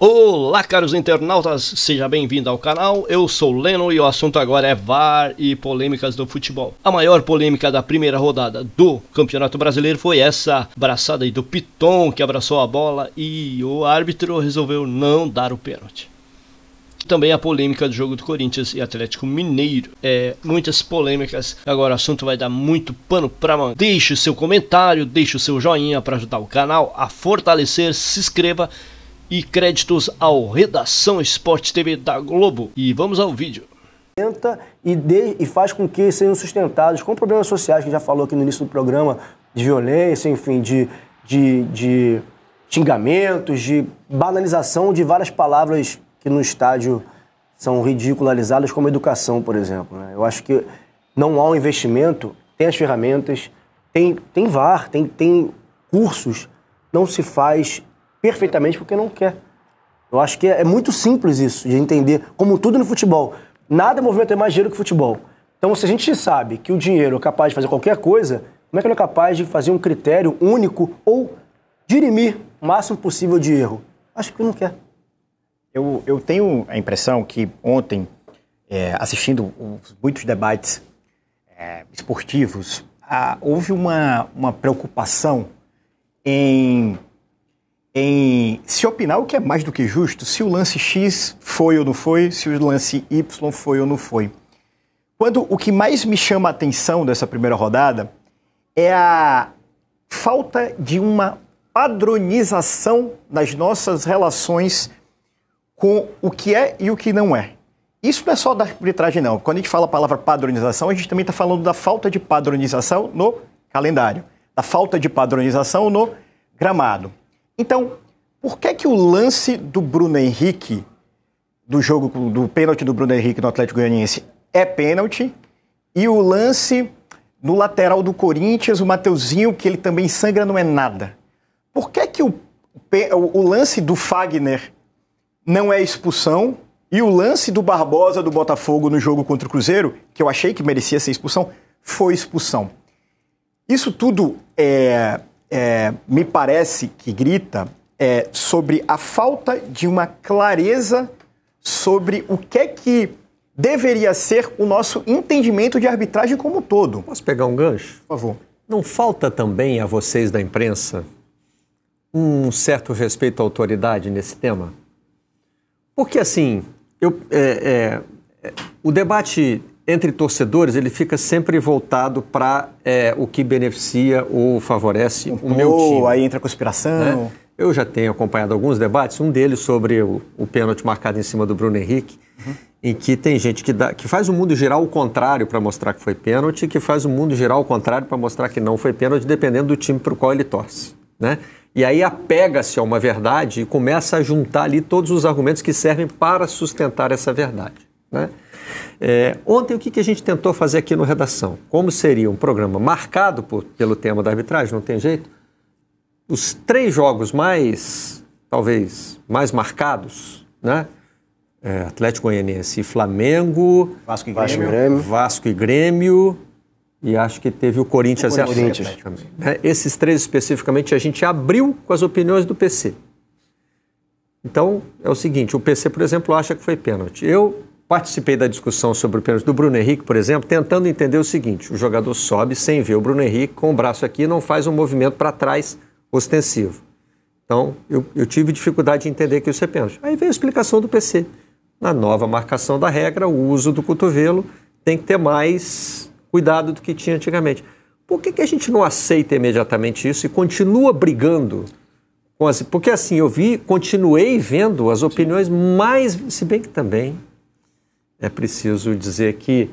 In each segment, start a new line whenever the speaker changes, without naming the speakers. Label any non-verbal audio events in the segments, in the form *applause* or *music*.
Olá, caros internautas, seja bem-vindo ao canal. Eu sou Leno e o assunto agora é VAR e polêmicas do futebol. A maior polêmica da primeira rodada do Campeonato Brasileiro foi essa braçada aí do Piton que abraçou a bola e o árbitro resolveu não dar o pênalti. Também a polêmica do jogo do Corinthians e Atlético Mineiro. É, muitas polêmicas. Agora o assunto vai dar muito pano pra manga. Deixe o seu comentário, deixe o seu joinha para ajudar o canal a fortalecer, se inscreva e créditos ao Redação Esporte TV da Globo. E vamos ao vídeo.
E, de, e faz com que sejam sustentados com problemas sociais, que já falou aqui no início do programa, de violência, enfim, de, de, de xingamentos, de banalização de várias palavras que no estádio são ridicularizadas, como educação, por exemplo. Né? Eu acho que não há um investimento, tem as ferramentas, tem, tem VAR, tem, tem cursos, não se faz perfeitamente porque não quer. Eu acho que é, é, muito simples isso, de entender, como tudo no futebol. Nada é movimento é mais dinheiro que futebol. Então, se a gente sabe que o dinheiro é capaz de fazer qualquer coisa, como é que ele é capaz de fazer um critério único ou dirimir o máximo possível de erro? Acho que não quer. Eu, eu tenho a impressão que ontem, é, assistindo
os, muitos debates é, esportivos, a, ah, houve uma, uma preocupação em em se opinar o que é mais do que justo, se o lance X foi ou não foi, se o lance Y foi ou não foi. Quando o que mais me chama a atenção dessa primeira rodada é a falta de uma padronização nas nossas relações com o que é e o que não é. Isso não é só da arbitragem, não. Quando a gente fala a palavra padronização, a gente também está falando da falta de padronização no calendário, da falta de padronização no gramado. Então, por que, que o lance do Bruno Henrique, do jogo, do pênalti do Bruno Henrique no Atlético Goianiense, é pênalti? E o lance no lateral do Corinthians, o Mateuzinho, que ele também sangra, não é nada. Por que, que o, o lance do Fagner não é expulsão e o lance do Barbosa do Botafogo no jogo contra o Cruzeiro, que eu achei que merecia ser expulsão, foi expulsão. Isso tudo é, é, me parece que grita é, sobre a falta de uma clareza sobre o que é que deveria ser o nosso entendimento de arbitragem como um todo. Posso pegar um gancho?
Por favor. Não falta também a vocês da imprensa um certo respeito à autoridade nesse tema? Porque, assim, eu, é, é, é o debate entre torcedores, ele fica sempre voltado para é, o que beneficia ou favorece um o pô, meu time. Aí
entra a conspiração. Né?
Eu já tenho acompanhado alguns debates, um deles sobre o, o pênalti marcado em cima do Bruno Henrique, uhum. em que tem gente que, dá, que faz o mundo girar o contrário para mostrar que foi pênalti, e que faz o mundo girar o contrário para mostrar que não foi pênalti, dependendo do time para o qual ele torce. Né? E aí apega-se a uma verdade e começa a juntar ali todos os argumentos que servem para sustentar essa verdade. Né? É, ontem, o que, que a gente tentou fazer aqui no Redação? Como seria um programa marcado por, pelo tema da arbitragem, não tem jeito, os três jogos mais, talvez, mais marcados, né? É, Atlético Goianiense e Flamengo, Vasco e Grêmio, Grêmio, Vasco e Grêmio, e acho que teve o Corinthians, e Corinthians. Né? Esses três especificamente a gente abriu com as opiniões do PC. Então, é o seguinte, o PC, por exemplo, acha que foi pênalti. Eu Participei da discussão sobre o pênalti do Bruno Henrique, por exemplo, tentando entender o seguinte: o jogador sobe sem ver o Bruno Henrique, com o braço aqui, não faz um movimento para trás ostensivo. Então, eu, eu, tive dificuldade de entender que isso é pênalti. Aí veio a explicação do PC. Na nova marcação da regra, o uso do cotovelo tem que ter mais cuidado do que tinha antigamente. Por que, que a gente não aceita imediatamente isso e continua brigando? Porque assim, eu vi, continuei vendo as opiniões mais. Se bem que também é preciso dizer que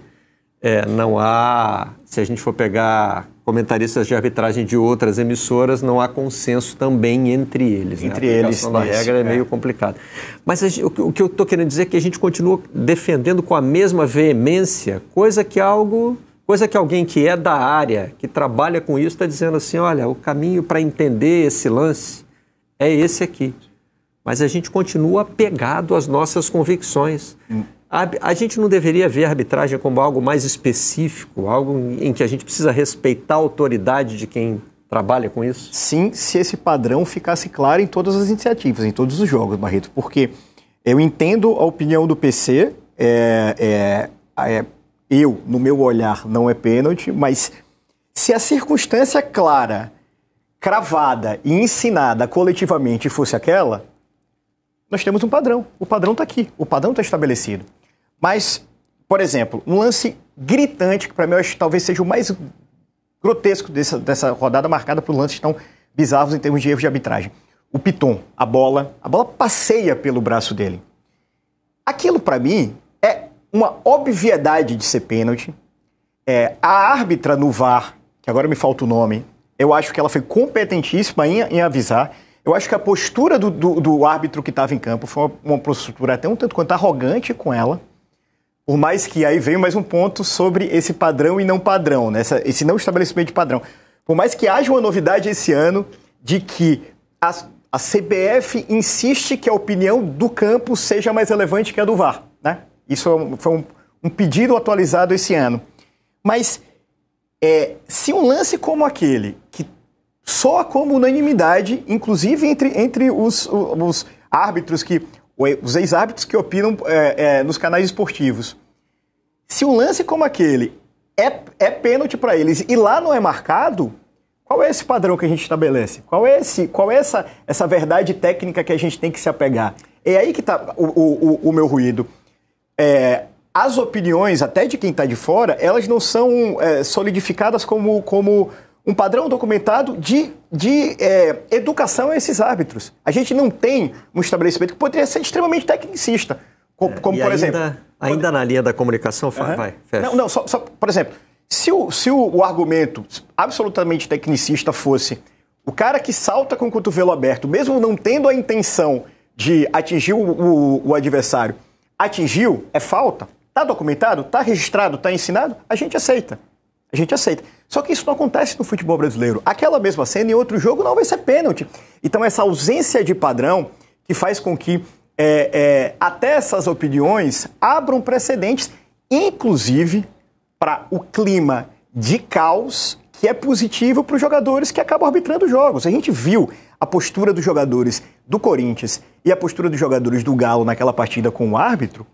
é, não há, se a gente for pegar comentaristas de arbitragem de outras emissoras, não há consenso também entre eles. Né? Entre né? a eles. A regra é, é. meio complicada. Mas o, o, que eu estou querendo dizer é que a gente continua defendendo com a mesma veemência, coisa que algo. Coisa que alguém que é da área, que trabalha com isso, está dizendo assim: olha, o caminho para entender esse lance é esse aqui. Mas a gente continua apegado às nossas convicções. Hum. A, a gente não deveria ver a arbitragem como algo mais específico, algo em que a gente precisa respeitar a autoridade de quem trabalha com isso? Sim, se esse padrão ficasse claro em todas as iniciativas, em todos os jogos, Barreto,
porque eu entendo a opinião do PC, é, é, é, eu, no meu olhar, não é pênalti, mas se a circunstância clara, cravada e ensinada coletivamente fosse aquela, nós temos um padrão. O padrão está aqui, o padrão está estabelecido. Mas, por exemplo, um lance gritante, que para mim eu acho, talvez seja o mais grotesco dessa, dessa rodada marcada por lances tão bizarros em termos de erros de arbitragem. O Piton, a bola, a bola passeia pelo braço dele. Aquilo para mim é uma obviedade de ser pênalti. É, a árbitra no VAR, que agora me falta o nome, eu acho que ela foi competentíssima em, em avisar. Eu acho que a postura do, do, do árbitro que estava em campo foi uma, uma postura até um tanto quanto arrogante com ela. Por mais que aí veio mais um ponto sobre esse padrão e não padrão, né? Essa, esse não estabelecimento de padrão. Por mais que haja uma novidade esse ano de que a, a CBF insiste que a opinião do campo seja mais relevante que a do VAR, né? Isso é foi um, um pedido atualizado esse ano. Mas é, se um lance como aquele, que só como unanimidade, inclusive entre, entre os, os árbitros que. os ex-árbitros que opinam é, é, nos canais esportivos. Se um lance como aquele é, é pênalti para eles e lá não é marcado, qual é esse padrão que a gente estabelece? Qual é, esse, qual é essa, essa verdade técnica que a gente tem que se apegar? É aí que está o, o, o, meu ruído. É, as opiniões, até de quem está de fora, elas não são é, solidificadas como, como um padrão documentado de, de é, educação a esses árbitros. A gente não tem um estabelecimento que poderia ser extremamente tecnicista, como, é, como por ainda, exemplo...
Ainda na linha da comunicação, uhum. vai,
fecha. Não, não só, só, por exemplo, se, o, se o, o argumento absolutamente tecnicista fosse o cara que salta com o cotovelo aberto, mesmo não tendo a intenção de atingir o, o, o adversário, atingiu, é falta, está documentado, está registrado, está ensinado, a gente aceita a gente aceita. Só que isso não acontece no futebol brasileiro. Aquela mesma cena em outro jogo não vai ser pênalti. Então, essa ausência de padrão que faz com que é, é, até essas opiniões abram precedentes, inclusive para o clima de caos que é positivo para os jogadores que acabam arbitrando jogos. A gente viu a postura dos jogadores do Corinthians e a postura dos jogadores do Galo naquela partida com o árbitro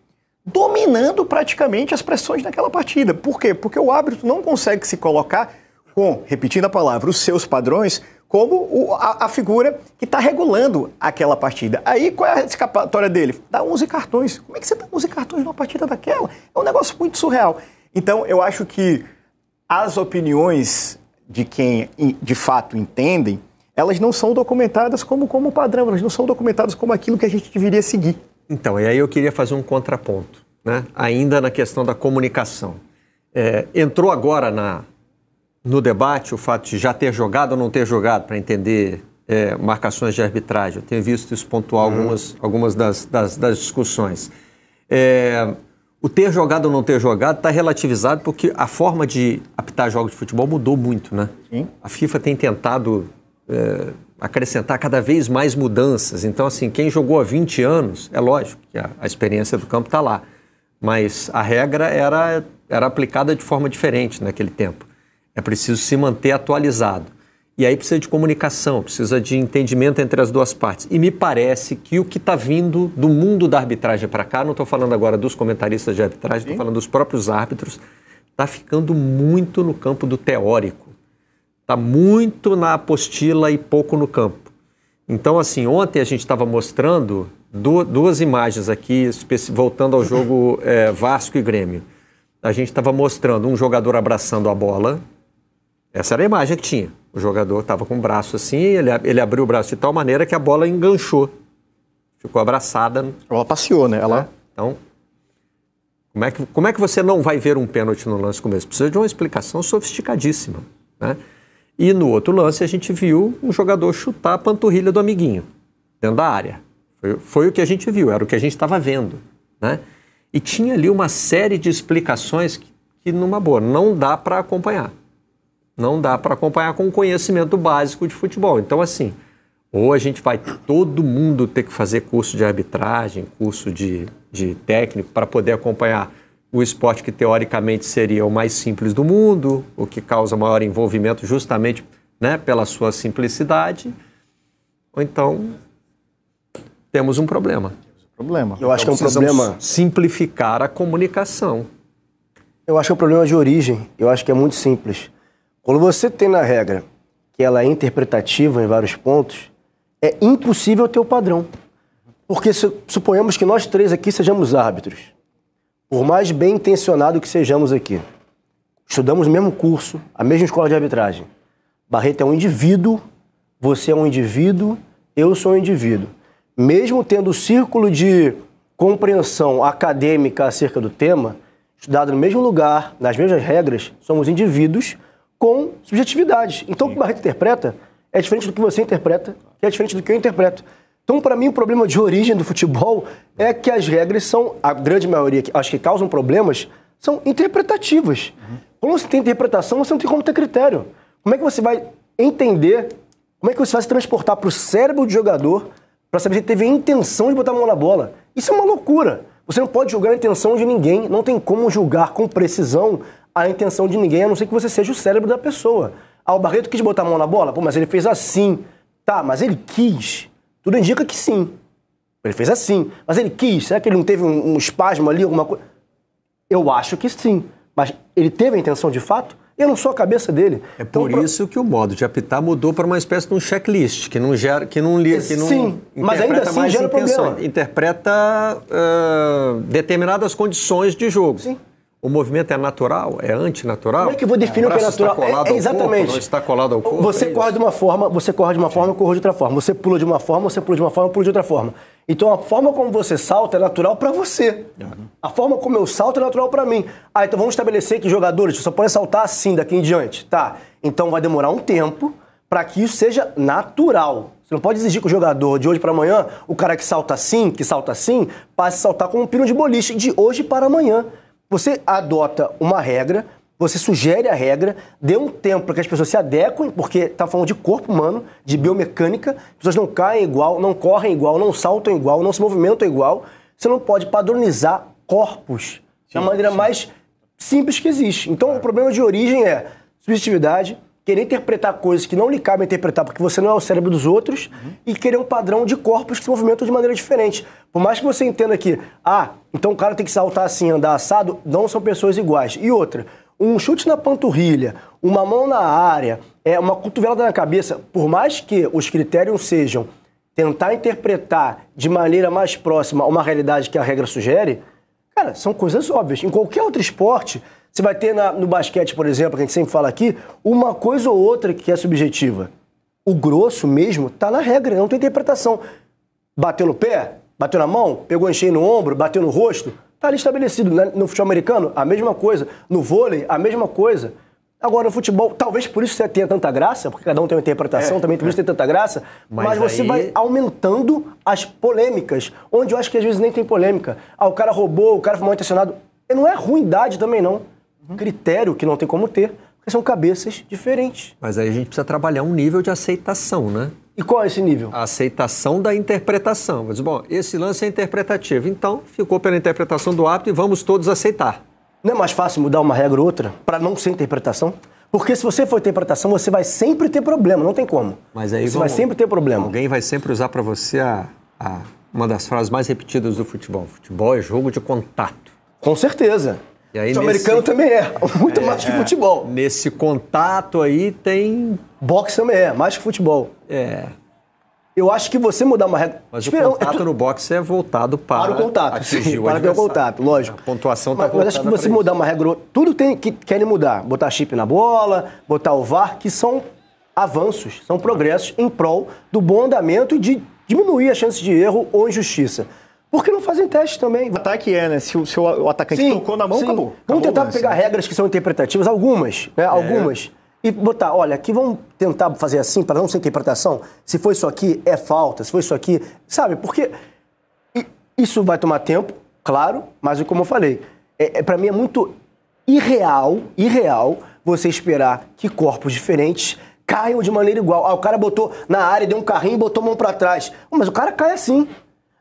dominando praticamente as pressões naquela partida. Por quê? Porque o árbitro não consegue se colocar com, repetindo a palavra, os seus padrões como o, a, a, figura que está regulando aquela partida. Aí qual é a escapatória dele? Dá 11 cartões. Como é que você dá 11 cartões numa partida daquela? É um negócio muito surreal. Então eu acho que as opiniões de quem de fato entendem, elas não são documentadas como, como padrão, elas não são documentadas como aquilo que a gente deveria
seguir. Então, e aí eu queria fazer um contraponto, né? ainda na questão da comunicação. É, entrou agora na, no debate o fato de já ter jogado ou não ter jogado, para entender é, marcações de arbitragem. Eu tenho visto isso pontuar uhum. algumas, algumas das, das, das discussões. É, o ter jogado ou não ter jogado está relativizado porque a forma de apitar jogos de futebol mudou muito, né? Sim. A FIFA tem tentado é, acrescentar cada vez mais mudanças. Então, assim, quem jogou há 20 anos, é lógico que a, a experiência do campo está lá, mas a regra era, era aplicada de forma diferente naquele tempo. É preciso se manter atualizado. E aí precisa de comunicação, precisa de entendimento entre as duas partes. E me parece que o que está vindo do mundo da arbitragem para cá, não estou falando agora dos comentaristas de arbitragem, estou falando dos próprios árbitros, está ficando muito no campo do teórico. Está muito na apostila e pouco no campo. Então, assim, ontem a gente estava mostrando duas imagens aqui, voltando ao jogo é, *laughs* Vasco e Grêmio. A gente estava mostrando um jogador abraçando a bola. Essa era a imagem que tinha. O jogador estava com o braço assim, ele, ele abriu o braço de tal maneira que a bola enganchou. Ficou abraçada. Ela passeou, né? Ela... É, então, como é, que, como é que você não vai ver um pênalti no lance começo? Precisa de uma explicação sofisticadíssima. Né? E no outro lance a gente viu um jogador chutar a panturrilha do amiguinho dentro da área. Foi, foi o que a gente viu, era o que a gente estava vendo. Né? E tinha ali uma série de explicações que, que numa boa, não dá para acompanhar. Não dá para acompanhar com um conhecimento básico de futebol. Então, assim, ou a gente vai todo mundo ter que fazer curso de arbitragem, curso de, de técnico para poder acompanhar o esporte que teoricamente seria o mais simples do mundo, o que causa maior envolvimento justamente né, pela sua simplicidade, ou então temos um problema.
Problema.
Eu acho então, que é um problema.
Simplificar a comunicação.
Eu acho que é um problema de origem. Eu acho que é muito simples. Quando você tem na regra que ela é interpretativa em vários pontos, é impossível ter o padrão. Porque se, suponhamos que nós três aqui sejamos árbitros. Por mais bem intencionado que sejamos aqui, estudamos o mesmo curso, a mesma escola de arbitragem. Barreto é um indivíduo, você é um indivíduo, eu sou um indivíduo. Mesmo tendo o círculo de compreensão acadêmica acerca do tema, estudado no mesmo lugar, nas mesmas regras, somos indivíduos com subjetividades. Então, Sim. o que Barreto interpreta é diferente do que você interpreta, que é diferente do que eu interpreto. Então, para mim, o problema de origem do futebol é que as regras são, a grande maioria, as que causam problemas, são interpretativas. Uhum. Quando você tem interpretação, você não tem como ter critério. Como é que você vai entender, como é que você vai se transportar para o cérebro do jogador para saber se ele teve a intenção de botar a mão na bola? Isso é uma loucura. Você não pode julgar a intenção de ninguém, não tem como julgar com precisão a intenção de ninguém, a não ser que você seja o cérebro da pessoa. Ah, o Barreto quis botar a mão na bola? Pô, mas ele fez assim. Tá, mas ele quis. Tudo indica que sim. Ele fez assim, mas ele quis. Será que ele não teve um, um espasmo ali, alguma coisa? Eu acho que sim.
Mas ele teve a intenção de fato? Eu não sou a cabeça dele. É então, por isso que o modo de apitar mudou para uma espécie de um checklist, que não gera, que não lia, que não Sim, mas ainda assim gera intenção, problema. Interpreta uh, determinadas condições de jogo. Sim. O movimento é natural? É antinatural? Como é que eu vou definir o, o que é natural? Está colado é, exatamente. Corpo, não está colado ao corpo? Você é corre
de uma forma, você corre de uma forma, eu corro de outra forma. Você pula de uma forma, você pula de uma forma, eu pulo de outra forma. Então a forma como você salta é natural para você. Uhum. A forma como eu salto é natural para mim. Ah, então vamos estabelecer que jogadores só podem saltar assim daqui em diante. Tá. Então vai demorar um tempo para que isso seja natural. Você não pode exigir que o jogador de hoje para amanhã, o cara que salta assim, que salta assim, passe a saltar como um pino de boliche de hoje para amanhã. Você adota uma regra, você sugere a regra, dê um tempo para que as pessoas se adequem, porque está falando de corpo humano, de biomecânica, as pessoas não caem igual, não correm igual, não saltam igual, não se movimentam igual. Você não pode padronizar corpos sim, da maneira sim. mais simples que existe. Então, o problema de origem é subjetividade, querer interpretar coisas que não lhe cabe interpretar porque você não é o cérebro dos outros uhum. e querer um padrão de corpos que se movimentam de maneira diferente. Por mais que você entenda que, ah, então o cara tem que saltar assim, andar assado, não são pessoas iguais. E outra, um chute na panturrilha, uma mão na área, é uma cotovelada na cabeça, por mais que os critérios sejam tentar interpretar de maneira mais próxima uma realidade que a regra sugere, Cara, são coisas óbvias. Em qualquer outro esporte, você vai ter na, no basquete, por exemplo, que a gente sempre fala aqui, uma coisa ou outra que é subjetiva. O grosso mesmo tá na regra, não tem interpretação. Bateu no pé, bateu na mão, pegou encheio no ombro, bateu no rosto, tá ali estabelecido. No futebol americano, a mesma coisa. No vôlei, a mesma coisa. Agora, o futebol, talvez por isso você tenha tanta graça, porque cada um tem uma interpretação, é, também por é. isso tem tanta graça, *laughs* mas, mas você aí... vai aumentando as polêmicas, onde eu acho que às vezes nem tem polêmica. Ah, o cara roubou, o cara foi mal intencionado. E não é ruindade também, não.
Uhum. Critério que não tem como ter, porque são cabeças diferentes. Mas aí a gente precisa trabalhar um nível de aceitação, né? E qual é esse nível? A aceitação da interpretação. Mas, bom, esse lance é interpretativo, então ficou pela interpretação do árbitro e vamos todos aceitar. Não é mais fácil mudar uma
regra ou outra para não ser interpretação? Porque se você for interpretação, você vai sempre ter problema, não tem como.
Mas aí você vamos... vai sempre ter problema. Alguém vai sempre usar para você a, a, uma das frases mais repetidas do futebol. Futebol é jogo de contato. Com certeza. E aí, o nesse... americano também é, *laughs* muito é, mais que futebol. Nesse contato aí tem. Boxe também é, mais que futebol. É. Eu acho que você mudar uma regra. Mas Espera, o tipo, é contato é tu... no boxe é voltado para. Para o contato, sim, o para ter o contato, lógico. A pontuação
está voltada. Mas acho que você mudar isso. uma regra. Tudo tem que querem mudar. Botar chip na bola, botar o VAR, que são avanços, são progressos em prol do bom andamento e de diminuir a chance de erro ou injustiça. Por que não fazem teste também? O ataque é, né? Se o, atacante sim, tocou na mão, sim. acabou. Vamos acabou, tentar né? pegar regras que são interpretativas, algumas, né? É. Algumas e botar, olha, aqui vamos tentar fazer assim para não ser interpretação. Se foi isso aqui, é falta. Se foi isso aqui, sabe? Porque isso vai tomar tempo, claro, mas é como eu falei, é, é para mim é muito irreal, irreal você esperar que corpos diferentes caiam de maneira igual. Ah, o cara botou na área, deu um carrinho e botou a mão para trás. Mas o cara cai assim.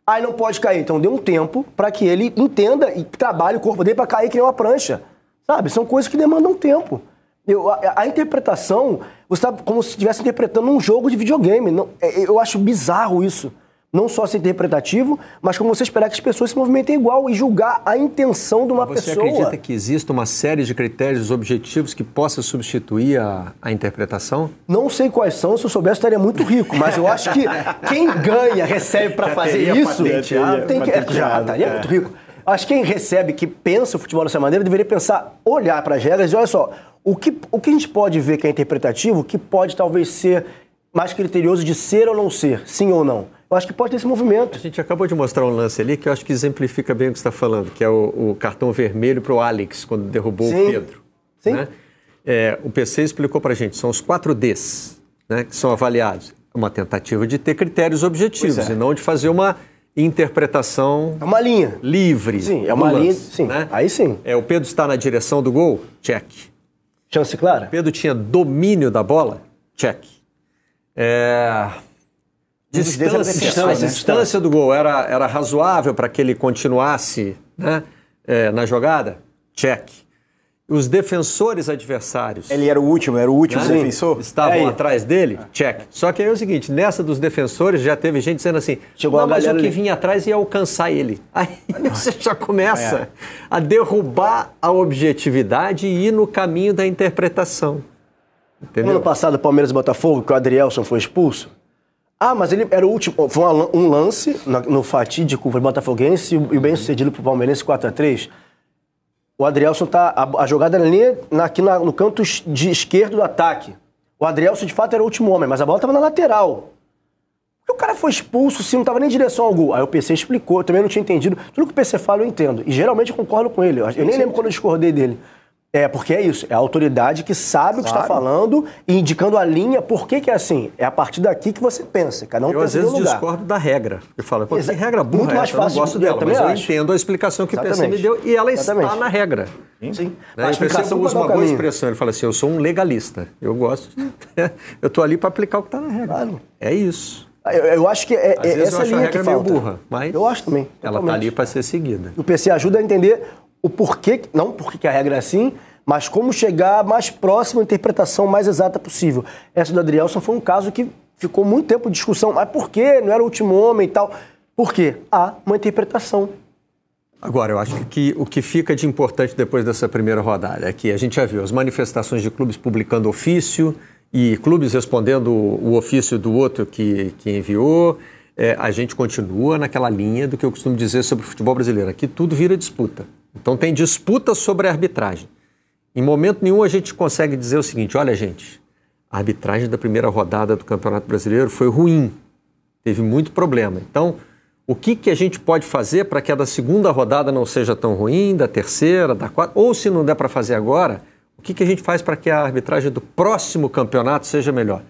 Aí não pode cair. Então dê um tempo para que ele entenda e trabalhe o corpo dele para cair que nem uma prancha. Sabe? São coisas que demandam tempo. Eu, a, a, interpretação, você está como se estivesse interpretando um jogo de videogame. Não, é, eu acho bizarro isso. Não só ser interpretativo, mas como você esperar que as pessoas se movimentem igual e julgar a intenção de uma você pessoa. Você acredita
que exista uma série de critérios objetivos que possa substituir a, a interpretação? Não sei quais são, se eu
soubesse eu estaria muito rico, mas eu acho que quem ganha, recebe para fazer isso, patenteado, tem que. já estaria é. muito rico. Acho que quem recebe, que pensa o futebol dessa maneira, deveria pensar, olhar para as regras e olha só, o que, o que a gente pode ver que é interpretativo, que pode talvez ser
mais criterioso de ser ou não ser, sim ou não. Eu acho que pode ter esse movimento. A gente acabou de mostrar um lance ali que eu acho que exemplifica bem o que você está falando, que é o, o cartão vermelho para o Alex, quando derrubou sim. o Pedro. Sim. Né? É, o PC explicou para a gente, são os quatro Ds né, que são avaliados. É uma tentativa de ter critérios objetivos é. e não de fazer uma interpretação. É uma linha. Livre. Sim, é uma lance, linha. sim. Né? Aí sim. É, o Pedro está na direção do gol? Check. Chance clara? Pedro tinha domínio da bola? Check. É... Distância, distância, né? distância do gol era, era razoável para que ele continuasse né? É, na jogada? Check os defensores adversários. Ele era o último, era o último né? defensor? Estavam é atrás dele? Ah. check. Só que aí é o seguinte: nessa dos defensores já teve gente dizendo assim: Chegou não, mas o que ali. vinha atrás ia alcançar ele. *laughs* Aí você já começa é. a derrubar a objetividade e ir no caminho da interpretação.
Entendeu? No ano passado, Palmeiras e Botafogo, que o Adrielson foi expulso. Ah, mas ele era o último. Oh, foi um lance no fatídico para o Botafoguense e o bem sucedido para o Palmeirense 4 a 3 o Adrielson tá. A, a jogada era ali na, aqui na, no canto de esquerdo do ataque. O Adrielson, de fato, era o último homem, mas a bola estava na lateral. o cara foi expulso, se não estava nem em direção ao gol. Aí o PC explicou, eu também não tinha entendido. Tudo que o PC fala, eu entendo. E geralmente eu concordo com ele. Eu nem lembro quando eu discordei dele. É, porque é isso. É a autoridade que sabe o que está falando e indicando a linha por que, que é assim. É a partir daqui que você pensa. Cada um eu, às vezes, lugar. discordo
da regra. Eu falo, pô, que regra burra Muito é mais fácil, eu não gosto dela, eu mas acho. eu entendo a explicação que Exatamente. o PC me deu e ela Exatamente. está na regra. Sim. Sim. Né? A explicação usa tá uma boa expressão. Ele fala assim, eu sou um legalista. Eu gosto. De... *laughs* eu estou ali para aplicar o que está na regra. Claro. É isso. Ah, eu, eu, acho que é, é essa eu acho linha a regra que é meio burra, mas eu acho também. Tá totalmente. Ela está ali para ser seguida.
O PC ajuda a entender o porquê, não porque que a regra é assim, mas como chegar mais próximo à interpretação mais exata possível. Essa do Adrielson foi um caso que ficou muito tempo de discussão. Mas por quê? Não era o último homem e tal. Por quê? Há uma interpretação.
Agora, eu acho que o que fica de importante depois dessa primeira rodada é que a gente já viu as manifestações de clubes publicando ofício e clubes respondendo o ofício do outro que, que enviou. É, a gente continua naquela linha do que eu costumo dizer sobre o futebol brasileiro, que tudo vira disputa. Então tem disputa sobre a arbitragem. Em momento nenhum a gente consegue dizer o seguinte: olha, gente, a arbitragem da primeira rodada do Campeonato Brasileiro foi ruim, teve muito problema. Então, o que, que a gente pode fazer para que a da segunda rodada não seja tão ruim, da terceira, da quarta, ou se não der para fazer agora, o que, que a gente faz para que a arbitragem do próximo campeonato seja melhor?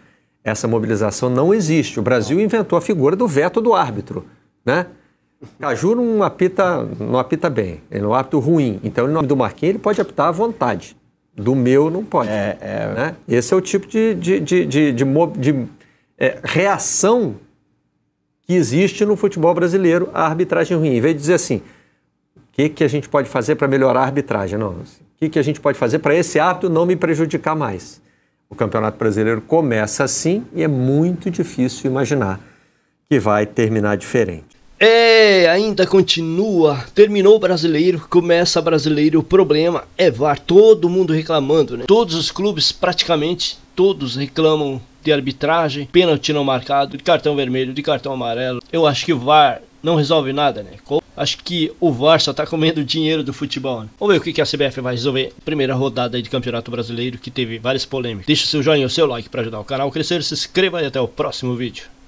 Essa mobilização não existe. O Brasil inventou a figura do veto do árbitro, né? Caju *laughs* não apita, não apita bem, ele é um apito ruim. Então, no nome é do Marquinhos, ele pode apitar à vontade. Do meu, não pode. É, é... Né? Esse é o tipo de, de, de, de, de, de, é, reação que existe no futebol brasileiro à arbitragem ruim. Em vez de dizer assim, o que, que a gente pode fazer para melhorar a arbitragem? Não, o que, que a gente pode fazer para esse árbitro não me prejudicar mais? O Campeonato Brasileiro começa assim e é muito difícil imaginar que vai terminar diferente.
É, ainda continua. Terminou o brasileiro, começa brasileiro. O problema é VAR. Todo mundo reclamando, né? Todos os clubes, praticamente todos, reclamam de arbitragem, pênalti não marcado, de cartão vermelho, de cartão amarelo. Eu acho que o VAR não resolve nada, né? Acho que o VAR só tá comendo dinheiro do futebol. Né? Vamos ver o que a CBF vai resolver. Primeira rodada aí de Campeonato Brasileiro que teve várias polêmicas. Deixa o seu joinha, o seu like para ajudar o canal a crescer. Se inscreva e até o próximo vídeo.